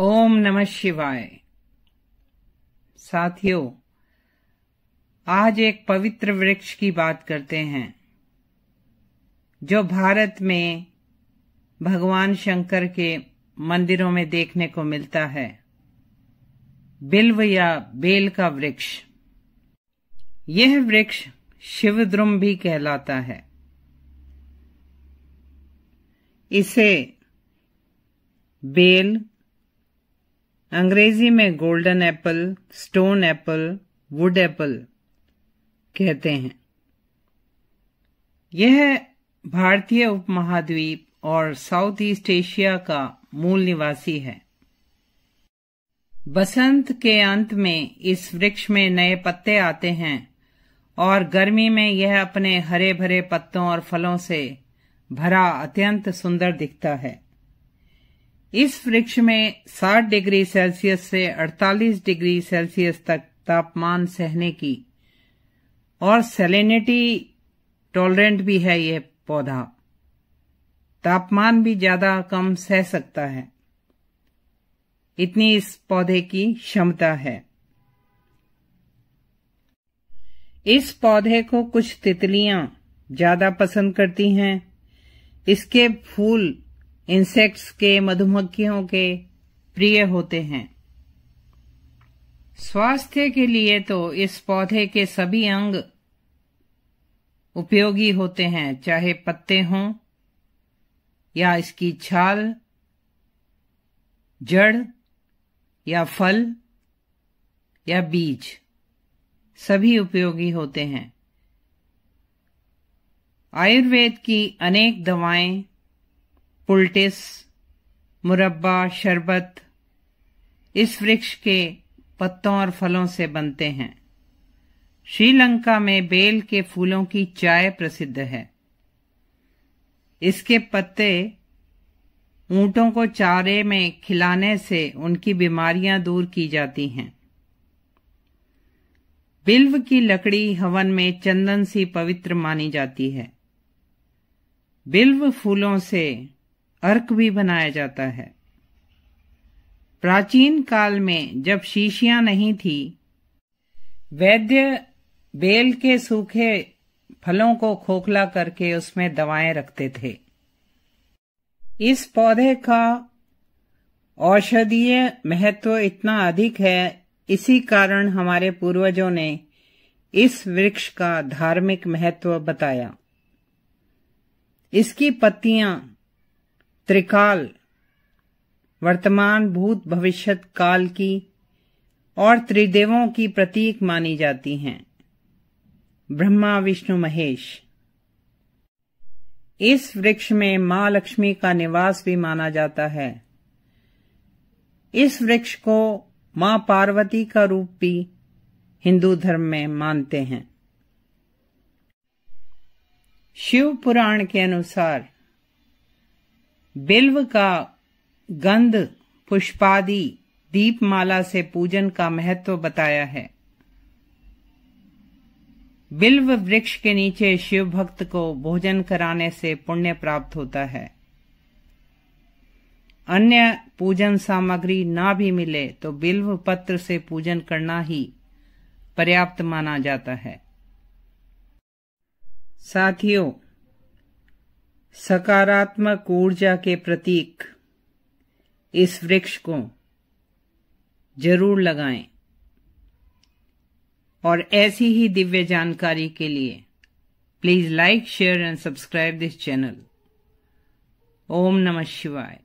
ओम नमः शिवाय साथियों आज एक पवित्र वृक्ष की बात करते हैं जो भारत में भगवान शंकर के मंदिरों में देखने को मिलता है बिल्व या बेल का वृक्ष यह वृक्ष शिवद्रुम भी कहलाता है इसे बेल अंग्रेजी में golden apple stone apple wood apple कहते हैं यह भारतीय उपमहाद्वीप और साउथ ईस्ट एशिया का मूल निवासी है बसंत के अंत में इस वृक्ष में नए पत्ते आते हैं और गर्मी में यह अपने हरे भरे पत्तों और फलों से भरा अत्यंत सुंदर दिखता है इस वृक्ष में 60 डिग्री सेल्सियस से 48 डिग्री सेल्सियस तक तापमान सहने की और सेलिनिटी टॉलरेंट भी है यह पौधा तापमान भी ज्यादा कम सह सकता है इतनी इस पौधे की क्षमता है इस पौधे को कुछ तितलियां ज्यादा पसंद करती हैं इसके फूल इंसेक्ट्स के मधुमक्खियों के प्रिय होते हैं स्वास्थ्य के लिए तो इस पौधे के सभी अंग उपयोगी होते हैं चाहे पत्ते हों या इसकी छाल जड़ या फल या बीज सभी उपयोगी होते हैं आयुर्वेद की अनेक दवाएं पुलटिस मुरब्बा शरबत इस वृक्ष के पत्तों और फलों से बनते हैं श्रीलंका में बेल के फूलों की चाय प्रसिद्ध है इसके पत्ते ऊंटों को चारे में खिलाने से उनकी बीमारियां दूर की जाती हैं बिल्व की लकड़ी हवन में चंदन सी पवित्र मानी जाती है बिल्व फूलों से अर्क भी बनाया जाता है प्राचीन काल में जब शीशियां नहीं थी वैद्य बेल के सूखे फलों को खोखला करके उसमें दवाएं रखते थे इस पौधे का औषधीय महत्व इतना अधिक है इसी कारण हमारे पूर्वजों ने इस वृक्ष का धार्मिक महत्व बताया इसकी पत्तियां त्रिकाल वर्तमान भूत भविष्यत काल की और त्रिदेवों की प्रतीक मानी जाती हैं ब्रह्मा विष्णु महेश इस वृक्ष में मां लक्ष्मी का निवास भी माना जाता है इस वृक्ष को मां पार्वती का रूप भी हिंदू धर्म में मानते हैं शिव पुराण के अनुसार बिल्व का गंध पुष्पादि दीपमाला से पूजन का महत्व बताया है बिल्व वृक्ष के नीचे शिव भक्त को भोजन कराने से पुण्य प्राप्त होता है अन्य पूजन सामग्री ना भी मिले तो बिल्व पत्र से पूजन करना ही पर्याप्त माना जाता है साथियों सकारात्मक ऊर्जा के प्रतीक इस वृक्ष को जरूर लगाएं और ऐसी ही दिव्य जानकारी के लिए please like share and subscribe this channel ओम नमः शिवाय